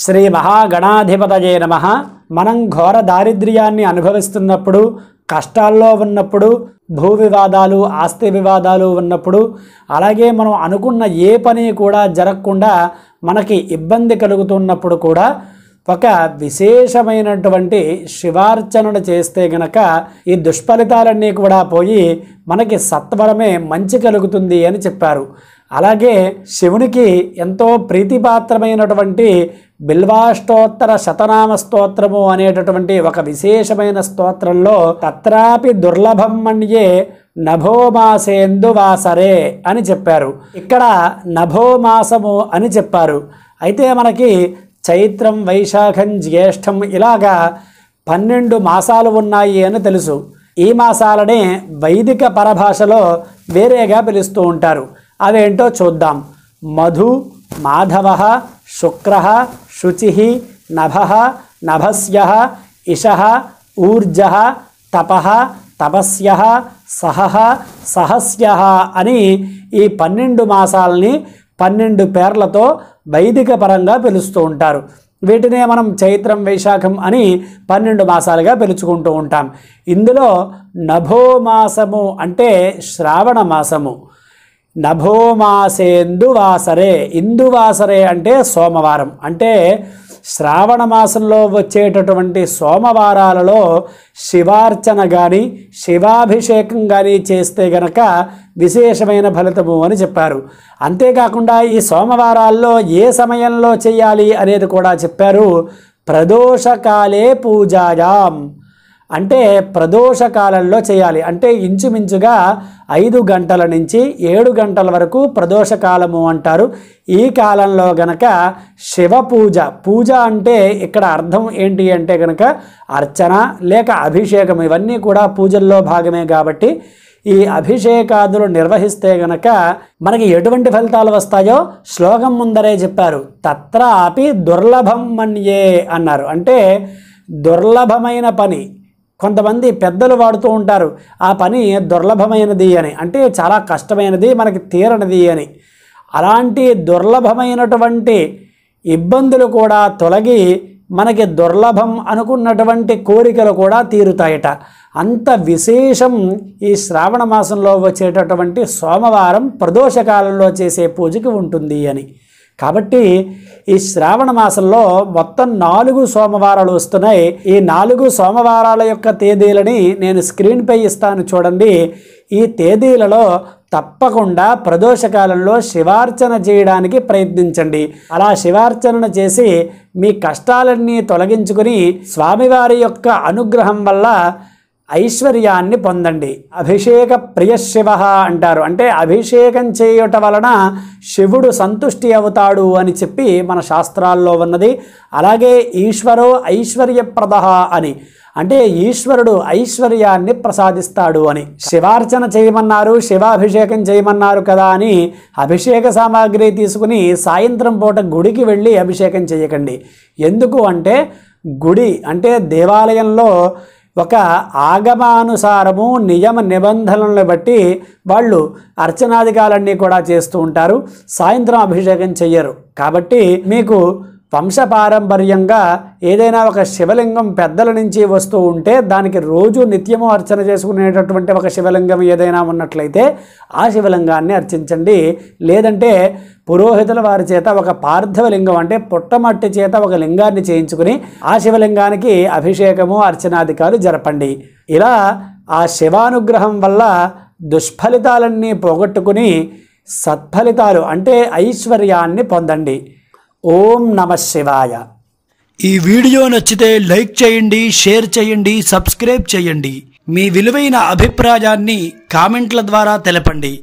శ్రీ మహాగణాధిపతయే నమ మనం ఘోర దారిద్ర్యాన్ని అనుభవిస్తున్నప్పుడు కష్టాల్లో ఉన్నప్పుడు భూ వివాదాలు ఆస్తి వివాదాలు ఉన్నప్పుడు అలాగే మనం అనుకున్న ఏ పని కూడా జరగకుండా మనకి ఇబ్బంది కలుగుతున్నప్పుడు కూడా ఒక విశేషమైనటువంటి శివార్చనను చేస్తే గనక ఈ దుష్ఫలితాలన్నీ కూడా పోయి మనకి సత్వరమే మంచి కలుగుతుంది అని చెప్పారు అలాగే శివునికి ఎంతో ప్రీతిపాత్రమైనటువంటి బిల్వాష్టోత్తర శతనామ స్తోత్రము అనేటటువంటి ఒక విశేషమైన స్తోత్రంలో తత్రాపి దుర్లభం మణ్యే నభోమాసేందువాసరే అని చెప్పారు ఇక్కడ నభోమాసము అని చెప్పారు అయితే మనకి చైత్రం వైశాఖం జ్యేష్టం ఇలాగా పన్నెండు మాసాలు ఉన్నాయి అని తెలుసు ఈ మాసాలనే వైదిక పరభాషలో వేరేగా పిలుస్తూ ఉంటారు అవేంటో చూద్దాం మధు మాధవ శుక్ర శుచి నభ నభస్య ఇష ఊర్జ తప తపస్య సహ సహస్య అని ఈ పన్నెండు మాసాలని పన్నెండు పేర్లతో వైదిక పరంగా పిలుస్తూ ఉంటారు వీటినే మనం చైత్రం వైశాఖం అని పన్నెండు మాసాలుగా పిలుచుకుంటూ ఉంటాం ఇందులో నభోమాసము అంటే శ్రావణ మాసము నభోమాసేందువాసరే ఇందువాసరే అంటే సోమవారం అంటే శ్రావణ మాసంలో వచ్చేటటువంటి సోమవారాలలో శివార్చన కానీ శివాభిషేకం కానీ చేస్తే గనక విశేషమైన ఫలితము అని చెప్పారు అంతేకాకుండా ఈ సోమవారాల్లో ఏ సమయంలో చేయాలి అనేది కూడా చెప్పారు ప్రదోషకాలే పూజాయాం అంటే ప్రదోష కాలంలో చేయాలి అంటే ఇంచుమించుగా ఐదు గంటల నుంచి ఏడు గంటల వరకు ప్రదోష కాలము అంటారు ఈ కాలంలో గనక శివ పూజ పూజ అంటే ఇక్కడ అర్థం ఏంటి అంటే గనక అర్చన లేక అభిషేకం ఇవన్నీ కూడా పూజల్లో భాగమే కాబట్టి ఈ అభిషేకాదులు నిర్వహిస్తే గనక మనకి ఎటువంటి ఫలితాలు వస్తాయో శ్లోకం ముందరే చెప్పారు తత్ర ఆపి దుర్లభం మన్యే అన్నారు అంటే దుర్లభమైన పని కొంతమంది పెద్దలు వాడుతూ ఉంటారు ఆ పని దుర్లభమైనది అని అంటే చాలా కష్టమైనది మనకి తీరనది అని అలాంటి దుర్లభమైనటువంటి ఇబ్బందులు కూడా తొలగి మనకి దుర్లభం అనుకున్నటువంటి కోరికలు కూడా తీరుతాయట అంత విశేషం ఈ శ్రావణ మాసంలో వచ్చేటటువంటి సోమవారం ప్రదోషకాలంలో చేసే పూజకి ఉంటుంది అని కాబట్టి ఈ శ్రావణ మాసంలో మొత్తం నాలుగు సోమవారాలు వస్తున్నాయి ఈ నాలుగు సోమవారాల యొక్క తేదీలని నేను స్క్రీన్పై ఇస్తాను చూడండి ఈ తేదీలలో తప్పకుండా ప్రదోషకాలంలో శివార్చన చేయడానికి ప్రయత్నించండి అలా శివార్చన చేసి మీ కష్టాలన్నీ తొలగించుకుని స్వామివారి యొక్క అనుగ్రహం వల్ల ఐశ్వర్యాన్ని పొందండి అభిషేక ప్రియ శివ అంటారు అంటే అభిషేకం చేయట వలన శివుడు సంతుష్టి అవుతాడు అని చెప్పి మన శాస్త్రాల్లో ఉన్నది అలాగే ఈశ్వరో ఐశ్వర్యప్రద అని అంటే ఈశ్వరుడు ఐశ్వర్యాన్ని ప్రసాదిస్తాడు అని శివార్చన చేయమన్నారు శివాభిషేకం చేయమన్నారు కదా అని అభిషేక సామాగ్రి తీసుకుని సాయంత్రం పూట గుడికి వెళ్ళి అభిషేకం చేయకండి ఎందుకు అంటే గుడి అంటే దేవాలయంలో ఒక ఆగమానుసారము నియమ నిబంధనలను బట్టి వాళ్ళు అర్చనాధికాలన్నీ కూడా చేస్తూ ఉంటారు సాయంత్రం అభిషేకం చెయ్యరు కాబట్టి మీకు వంశపారంపర్యంగా ఏదైనా ఒక శివలింగం పెద్దల నుంచి వస్తూ ఉంటే దానికి రోజు నిత్యము అర్చన చేసుకునేటటువంటి ఒక శివలింగం ఏదైనా ఉన్నట్లయితే ఆ శివలింగాన్ని అర్చించండి లేదంటే పురోహితుల వారి చేత ఒక లింగం అంటే పుట్టమట్టి చేత ఒక లింగాన్ని చేయించుకుని ఆ శివలింగానికి అభిషేకము అర్చనాధికారులు జరపండి ఇలా ఆ శివానుగ్రహం వల్ల దుష్ఫలితాలన్నీ పోగొట్టుకుని సత్ఫలితాలు అంటే ఐశ్వర్యాన్ని పొందండి ఓం నమ శివాయ ఈ వీడియో నచ్చితే లైక్ చేయండి షేర్ చేయండి సబ్స్క్రైబ్ చేయండి మీ విలువైన అభిప్రాయాన్ని కామెంట్ల ద్వారా తెలపండి